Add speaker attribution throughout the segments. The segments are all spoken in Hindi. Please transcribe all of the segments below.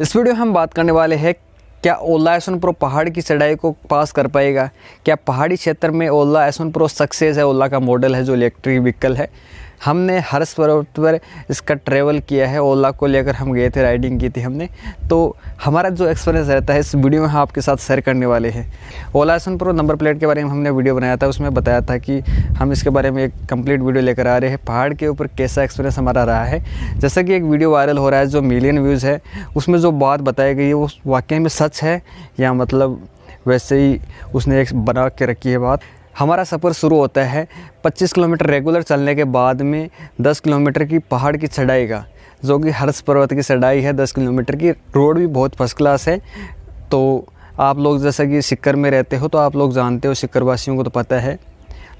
Speaker 1: इस वीडियो हम बात करने वाले हैं क्या ओला एस प्रो पहाड़ की चढ़ाई को पास कर पाएगा क्या पहाड़ी क्षेत्र में ओला एसन प्रो सक्सेस है ओला का मॉडल है जो इलेक्ट्रिक व्हीकल है हमने हर स्वरूप पर इसका ट्रेवल किया है ओला को लेकर हम गए थे राइडिंग की थी हमने तो हमारा जो एक्सपीरियंस रहता है इस वीडियो में हम आपके साथ शेयर करने वाले हैं Ola S one pro number plate के बारे में हमने वीडियो बनाया था उसमें बताया था कि हम इसके बारे में एक कंप्लीट वीडियो लेकर आ रहे हैं पहाड़ के ऊपर कैसा एक्सपीरियंस हमारा रहा है जैसा कि एक वीडियो वायरल हो रहा है जो मिलियन व्यूज़ है उसमें जो बात बताई गई है वो वाकई में सच है या मतलब वैसे ही उसने एक बना के रखी है बात हमारा सफ़र शुरू होता है 25 किलोमीटर रेगुलर चलने के बाद में 10 किलोमीटर की पहाड़ की चढ़ाई का जो कि हर्ष पर्वत की चढ़ाई है 10 किलोमीटर की रोड भी बहुत फर्स्ट क्लास है तो आप लोग जैसा कि सिक्कर में रहते हो तो आप लोग जानते हो सिक्कर वासियों को तो पता है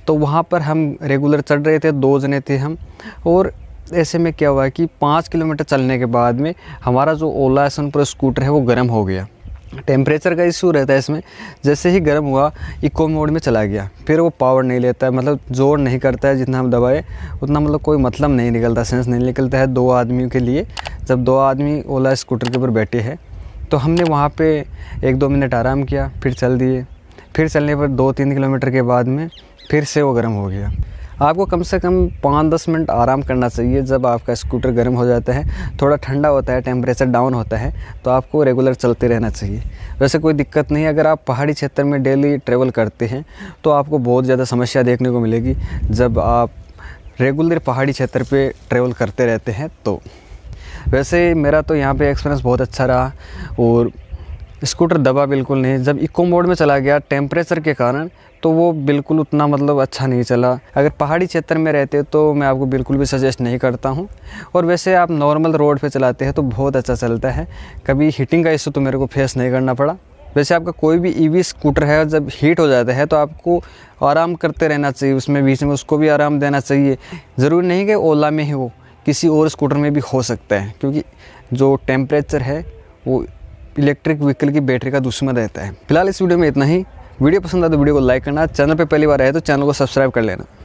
Speaker 1: तो वहाँ पर हम रेगुलर चढ़ रहे थे दो जने थे हम और ऐसे में क्या हुआ कि पाँच किलोमीटर चलने के बाद में हमारा जो ओला सनपुर स्कूटर है वो गर्म हो गया टेम्परेचर का इशू रहता है इसमें जैसे ही गर्म हुआ इको मोड में चला गया फिर वो पावर नहीं लेता है मतलब जोर नहीं करता है जितना हम दबाए उतना मतलब कोई मतलब नहीं निकलता सेंस नहीं निकलता है दो आदमियों के लिए जब दो आदमी ओला स्कूटर के ऊपर बैठे हैं तो हमने वहाँ पे एक दो मिनट आराम किया फिर चल दिए फिर चलने पर दो तीन किलोमीटर के बाद में फिर से वो गर्म हो गया आपको कम से कम पाँच दस मिनट आराम करना चाहिए जब आपका स्कूटर गर्म हो जाता है थोड़ा ठंडा होता है टेम्परेचर डाउन होता है तो आपको रेगुलर चलते रहना चाहिए वैसे कोई दिक्कत नहीं अगर आप पहाड़ी क्षेत्र में डेली ट्रेवल करते हैं तो आपको बहुत ज़्यादा समस्या देखने को मिलेगी जब आप रेगुलर पहाड़ी क्षेत्र पर ट्रेवल करते रहते हैं तो वैसे मेरा तो यहाँ पर एक्सपीरियंस बहुत अच्छा रहा और स्कूटर दबा बिल्कुल नहीं जब इको मोड में चला गया टेम्परेचर के कारण तो वो बिल्कुल उतना मतलब अच्छा नहीं चला अगर पहाड़ी क्षेत्र में रहते तो मैं आपको बिल्कुल भी सजेस्ट नहीं करता हूँ और वैसे आप नॉर्मल रोड पे चलाते हैं तो बहुत अच्छा चलता है कभी हीटिंग का इशू तो मेरे को फेस नहीं करना पड़ा वैसे आपका कोई भी ई e स्कूटर है जब हीट हो जाता है तो आपको आराम करते रहना चाहिए उसमें बीच में उसको भी आराम देना चाहिए ज़रूरी नहीं कि ओला में ही वो किसी और स्कूटर में भी हो सकता है क्योंकि जो टेम्परेचर है वो इलेक्ट्रिक व्हीकल की बैटरी का दुश्मन रहता है फिलहाल इस वीडियो में इतना ही वीडियो पसंद आए तो वीडियो को लाइक करना चैनल पर पहली बार आए तो चैनल को सब्सक्राइब कर लेना